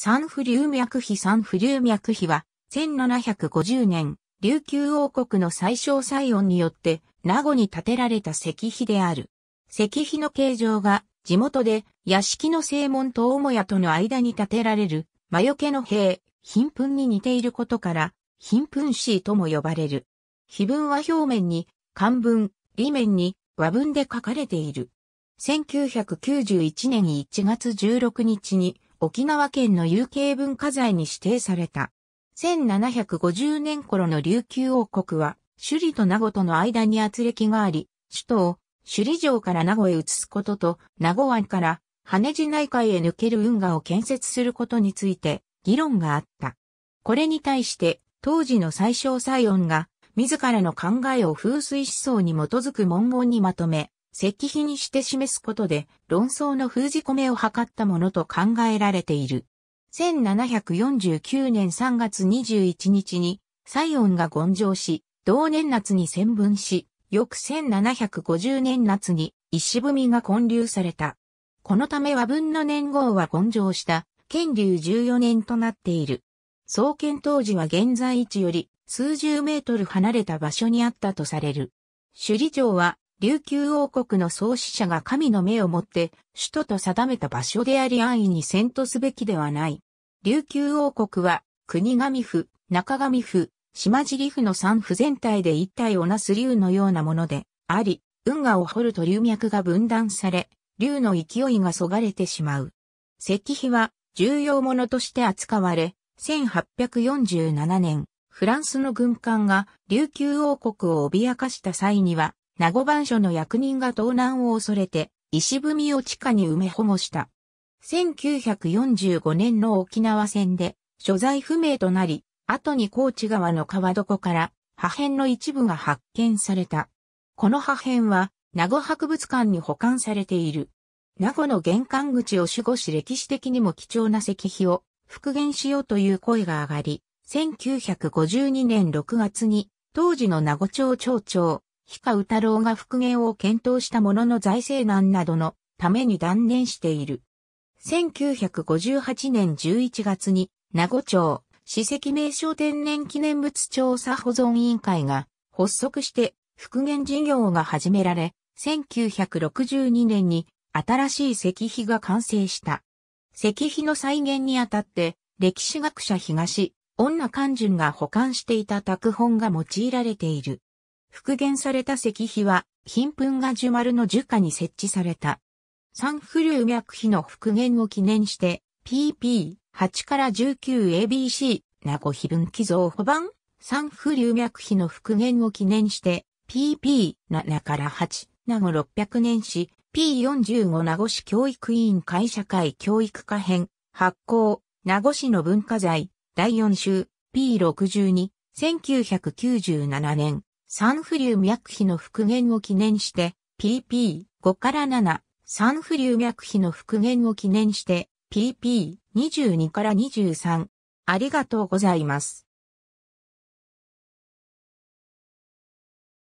三不流脈碑三不流脈碑は、1750年、琉球王国の最小祭音によって、名護に建てられた石碑である。石碑の形状が、地元で、屋敷の正門と母屋との間に建てられる、魔除けの兵、貧憤に似ていることから、貧憤師とも呼ばれる。碑文は表面に、漢文、裏面に、和文で書かれている。1991年1月16日に、沖縄県の有形文化財に指定された。1750年頃の琉球王国は、首里と名護との間に圧力があり、首都を首里城から名護へ移すことと、名護湾から羽地内海へ抜ける運河を建設することについて議論があった。これに対して当時の最小西音が自らの考えを風水思想に基づく文言にまとめ、石碑にして示すことで論争の封じ込めを図ったものと考えられている。1749年3月21日に、西ンが根上し、同年夏に宣文し、翌1750年夏に石踏みが混流された。このため和文の年号は根上した、建立14年となっている。創建当時は現在位置より数十メートル離れた場所にあったとされる。首里城は琉球王国の創始者が神の目をもって首都と定めた場所であり安易に戦闘すべきではない。琉球王国は国神府、中神府、島尻府の三府全体で一体をなす竜のようなものであり、運河を掘ると竜脈が分断され、竜の勢いがそがれてしまう。石碑は重要ものとして扱われ、1847年、フランスの軍艦が琉球王国を脅かした際には、名護番所の役人が盗難を恐れて、石踏みを地下に埋め保護した。1945年の沖縄戦で、所在不明となり、後に高知川の川床から破片の一部が発見された。この破片は、名護博物館に保管されている。名護の玄関口を守護し歴史的にも貴重な石碑を復元しようという声が上がり、1952年6月に当時の名護町町長、氷川歌郎が復元を検討したものの財政難などのために断念している。1958年11月に、名護町、史跡名称天然記念物調査保存委員会が発足して復元事業が始められ、1962年に新しい石碑が完成した。石碑の再現にあたって、歴史学者東、女勘順が保管していた拓本が用いられている。復元された石碑は、貧墳が樹丸の樹下に設置された。三不流脈碑の復元を記念して、PP8 から 19ABC 名護碑文寄贈保版三不流脈碑の復元を記念して、PP7 から8名護600年史 P45 名護市教育委員会社会教育科編発行名護市の文化財第4週 P62 1997年ーミ流脈ヒの復元を記念して、pp5 から7、ーミ流脈ヒの復元を記念して、pp22 から23。ありがとうございます。